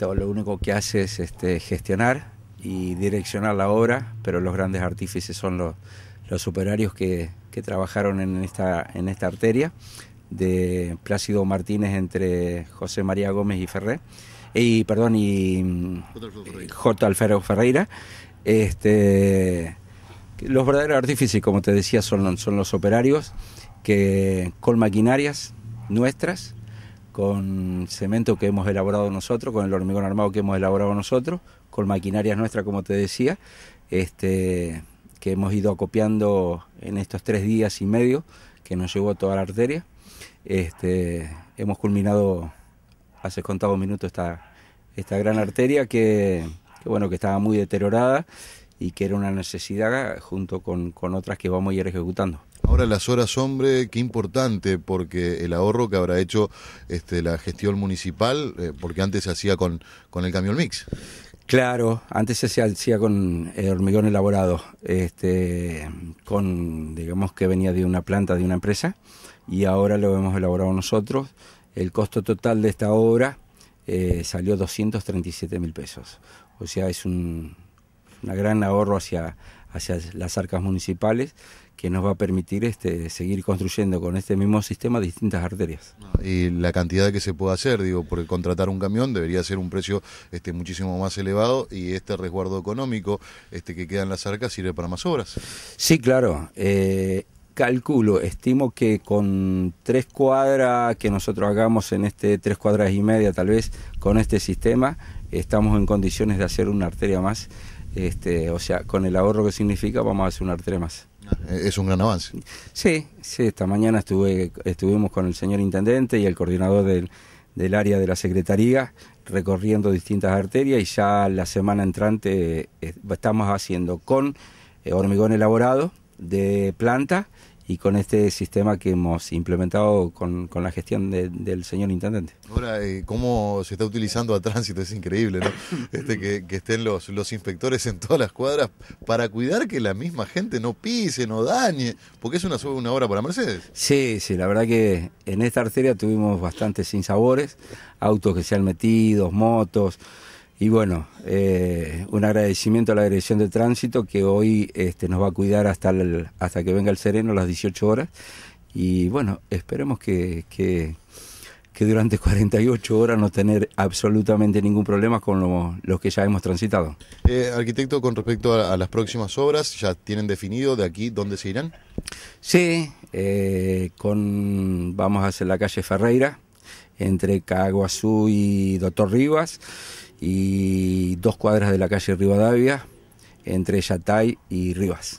Lo único que hace es este, gestionar y direccionar la obra, pero los grandes artífices son los, operarios que, trabajaron en esta, arteria de Plácido Martínez entre José María Gómez y Ferré, eh, y perdón, y J. Alfredo Ferreira. Eh, este, los verdaderos artífices, como te decía, son, son los operarios que con maquinarias nuestras con cemento que hemos elaborado nosotros, con el hormigón armado que hemos elaborado nosotros, con maquinarias nuestra, como te decía, este, que hemos ido acopiando en estos tres días y medio que nos llevó toda la arteria. Este, hemos culminado hace contados minutos esta, esta gran arteria que, bueno, que estaba muy deteriorada y que era una necesidad junto con, con otras que vamos a ir ejecutando. Ahora las horas hombre, qué importante, porque el ahorro que habrá hecho este, la gestión municipal, eh, porque antes se hacía con, con el camión mix. Claro, antes se hacía con eh, hormigón elaborado, este, con, digamos que venía de una planta, de una empresa, y ahora lo hemos elaborado nosotros. El costo total de esta obra eh, salió 237 mil pesos. O sea, es un gran ahorro hacia, hacia las arcas municipales que nos va a permitir este, seguir construyendo con este mismo sistema distintas arterias. Y la cantidad que se puede hacer, digo, porque contratar un camión debería ser un precio este, muchísimo más elevado y este resguardo económico este, que queda en las arcas sirve para más obras. Sí, claro. Eh, calculo, estimo que con tres cuadras que nosotros hagamos en este, tres cuadras y media tal vez, con este sistema, estamos en condiciones de hacer una arteria más. Este, o sea, con el ahorro que significa, vamos a hacer una arteria más. Ah, es un gran avance. Sí, sí, esta mañana estuve, estuvimos con el señor intendente y el coordinador del, del área de la Secretaría recorriendo distintas arterias y ya la semana entrante eh, estamos haciendo con eh, hormigón elaborado de planta y con este sistema que hemos implementado con, la gestión del señor intendente. Ahora, eh, cómo se está utilizando a tránsito, es increíble, ¿no? Este, que, estén los, los inspectores en todas las cuadras para cuidar que la misma gente no pise, no dañe, porque es una, una obra para Mercedes. Sí, sí, la verdad que en esta arteria tuvimos bastantes sinsabores, autos que se han metido, motos. Y bueno, eh, un agradecimiento a la Dirección de Tránsito que hoy este, nos va a cuidar hasta, hasta que venga el sereno a las 18 horas. Y bueno, esperemos que, durante 48 horas no tener absolutamente ningún problema con los que ya hemos transitado. Eh, arquitecto, con respecto a, las próximas obras, ¿ya tienen definido de aquí dónde se irán? Sí, eh, con, vamos a hacer la calle Ferreira, entre Caguazú y Doctor Rivas y dos cuadras de la calle Rivadavia, entre Yatay y Rivas.